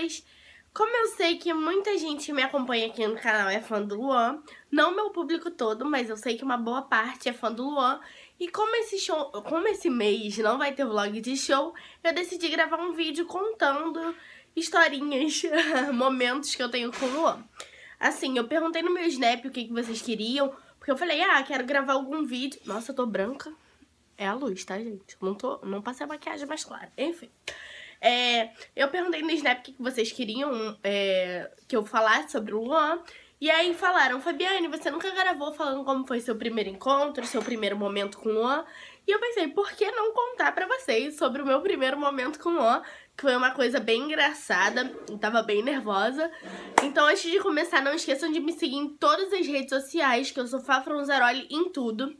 pessoas. Como eu sei que muita gente me acompanha aqui no canal é fã do Luan, não meu público todo, mas eu sei que uma boa parte é fã do Luan, e como esse, show, como esse mês não vai ter vlog de show, eu decidi gravar um vídeo contando historinhas, momentos que eu tenho com o Luan. Assim, eu perguntei no meu Snap o que, que vocês queriam, porque eu falei, ah, quero gravar algum vídeo. Nossa, eu tô branca. É a luz, tá, gente? Não, tô, não passei a maquiagem mais clara. Enfim. É, eu perguntei no Snap o que vocês queriam é, que eu falasse sobre o Luan. E aí falaram, Fabiane, você nunca gravou falando como foi seu primeiro encontro, seu primeiro momento com o Luan. E eu pensei, por que não contar pra vocês sobre o meu primeiro momento com o Luan? Que foi uma coisa bem engraçada, eu tava bem nervosa. Então antes de começar, não esqueçam de me seguir em todas as redes sociais, que eu sou Fafronzaroli em tudo.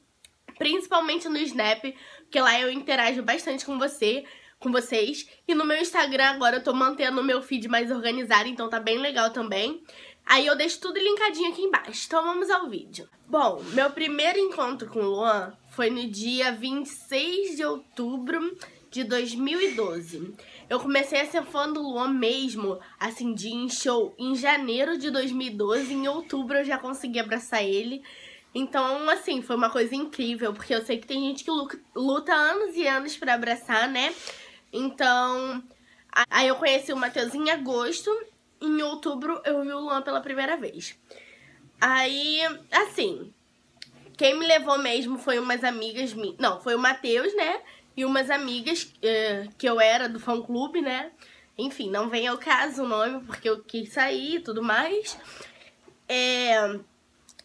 Principalmente no Snap, porque lá eu interajo bastante com você com vocês. E no meu Instagram agora eu tô mantendo o meu feed mais organizado, então tá bem legal também. Aí eu deixo tudo linkadinho aqui embaixo. Então vamos ao vídeo. Bom, meu primeiro encontro com o Luan foi no dia 26 de outubro de 2012. Eu comecei a ser fã do Luan mesmo, assim, de em show em janeiro de 2012. Em outubro eu já consegui abraçar ele. Então, assim, foi uma coisa incrível, porque eu sei que tem gente que luta anos e anos para abraçar, né? Então, aí eu conheci o Matheus em agosto. Em outubro eu vi o Luan pela primeira vez. Aí, assim, quem me levou mesmo foi umas amigas. Não, foi o Matheus, né? E umas amigas uh, que eu era do fã clube, né? Enfim, não vem ao caso o nome, porque eu quis sair e tudo mais. É...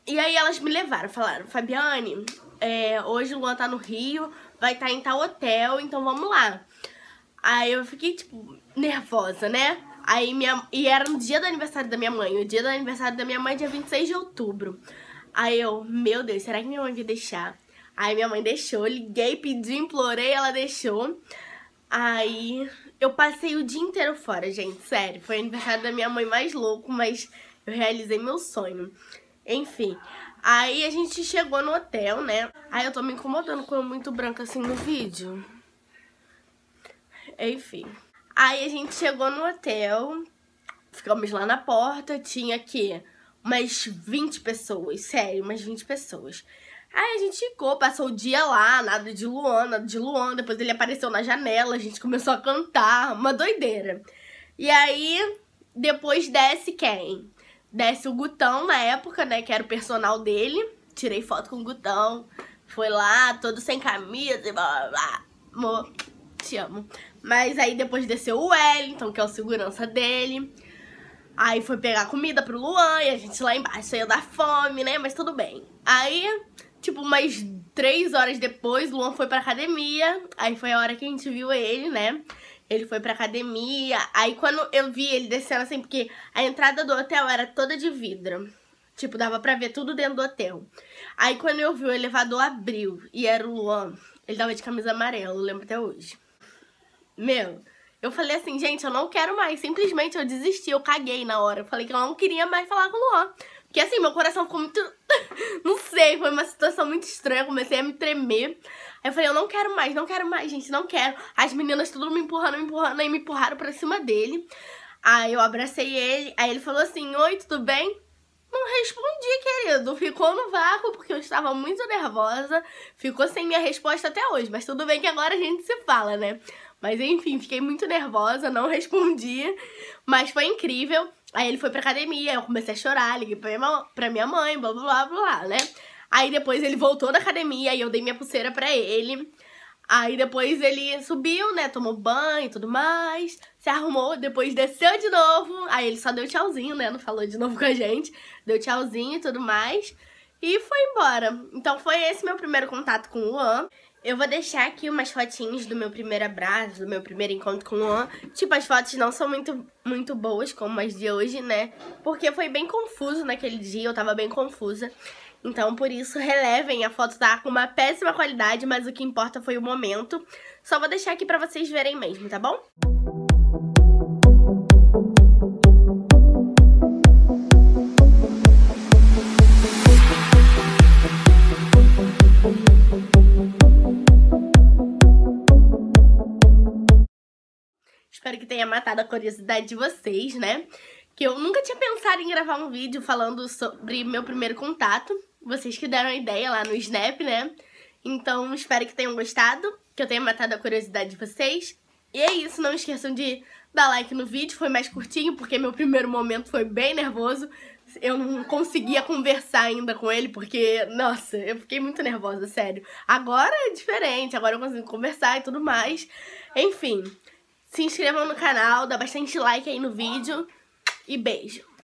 E aí elas me levaram, falaram, Fabiane, é, hoje o Luan tá no Rio, vai estar tá em tal hotel, então vamos lá. Aí eu fiquei, tipo, nervosa, né? Aí minha... E era no dia do aniversário da minha mãe. O dia do aniversário da minha mãe, dia 26 de outubro. Aí eu, meu Deus, será que minha mãe vai deixar? Aí minha mãe deixou, liguei, pedi, implorei, ela deixou. Aí eu passei o dia inteiro fora, gente, sério. Foi o aniversário da minha mãe mais louco, mas eu realizei meu sonho. Enfim, aí a gente chegou no hotel, né? Aí eu tô me incomodando com eu muito branca assim no vídeo enfim. Aí a gente chegou no hotel, ficamos lá na porta, tinha aqui umas 20 pessoas, sério, umas 20 pessoas. Aí a gente ficou, passou o dia lá, nada de Luan, nada de Luan, depois ele apareceu na janela, a gente começou a cantar, uma doideira. E aí, depois desce quem? Desce o Gutão na época, né, que era o personal dele. Tirei foto com o Gutão, foi lá, todo sem camisa, blá blá blá te amo. Mas aí depois desceu o Wellington, que é o segurança dele. Aí foi pegar comida pro Luan e a gente lá embaixo ia dar fome, né? Mas tudo bem. Aí, tipo, umas três horas depois, Luan foi pra academia. Aí foi a hora que a gente viu ele, né? Ele foi pra academia. Aí quando eu vi ele descendo assim, porque a entrada do hotel era toda de vidro. Tipo, dava pra ver tudo dentro do hotel. Aí quando eu vi o elevador abriu e era o Luan, ele tava de camisa amarela, eu lembro até hoje. Meu, eu falei assim, gente, eu não quero mais. Simplesmente eu desisti, eu caguei na hora. Eu falei que eu não queria mais falar com o Luan. Porque assim, meu coração ficou muito. não sei, foi uma situação muito estranha. Eu comecei a me tremer. Aí eu falei, eu não quero mais, não quero mais, gente, não quero. As meninas tudo me empurrando, me empurrando, aí me empurraram pra cima dele. Aí eu abracei ele, aí ele falou assim: Oi, tudo bem? Não respondi, querido. Ficou no vácuo porque eu estava muito nervosa. Ficou sem minha resposta até hoje, mas tudo bem que agora a gente se fala, né? Mas enfim, fiquei muito nervosa, não respondi, mas foi incrível. Aí ele foi pra academia, eu comecei a chorar, liguei pra minha, minha mãe, blá blá blá blá, né? Aí depois ele voltou da academia e eu dei minha pulseira pra ele. Aí depois ele subiu, né? Tomou banho e tudo mais. Se arrumou, depois desceu de novo. Aí ele só deu tchauzinho, né? Não falou de novo com a gente. Deu tchauzinho e tudo mais e foi embora. Então foi esse meu primeiro contato com o Luan. Eu vou deixar aqui umas fotinhas do meu primeiro abraço, do meu primeiro encontro com o Luan. Tipo, as fotos não são muito, muito boas como as de hoje, né? Porque foi bem confuso naquele dia, eu tava bem confusa. Então, por isso, relevem, a foto tá com uma péssima qualidade, mas o que importa foi o momento. Só vou deixar aqui pra vocês verem mesmo, tá bom? Música tenha matado a curiosidade de vocês, né? Que eu nunca tinha pensado em gravar um vídeo falando sobre meu primeiro contato. Vocês que deram a ideia lá no Snap, né? Então, espero que tenham gostado, que eu tenha matado a curiosidade de vocês. E é isso, não esqueçam de dar like no vídeo, foi mais curtinho, porque meu primeiro momento foi bem nervoso. Eu não conseguia conversar ainda com ele, porque, nossa, eu fiquei muito nervosa, sério. Agora é diferente, agora eu consigo conversar e tudo mais. Enfim, se inscrevam no canal, dá bastante like aí no vídeo e beijo.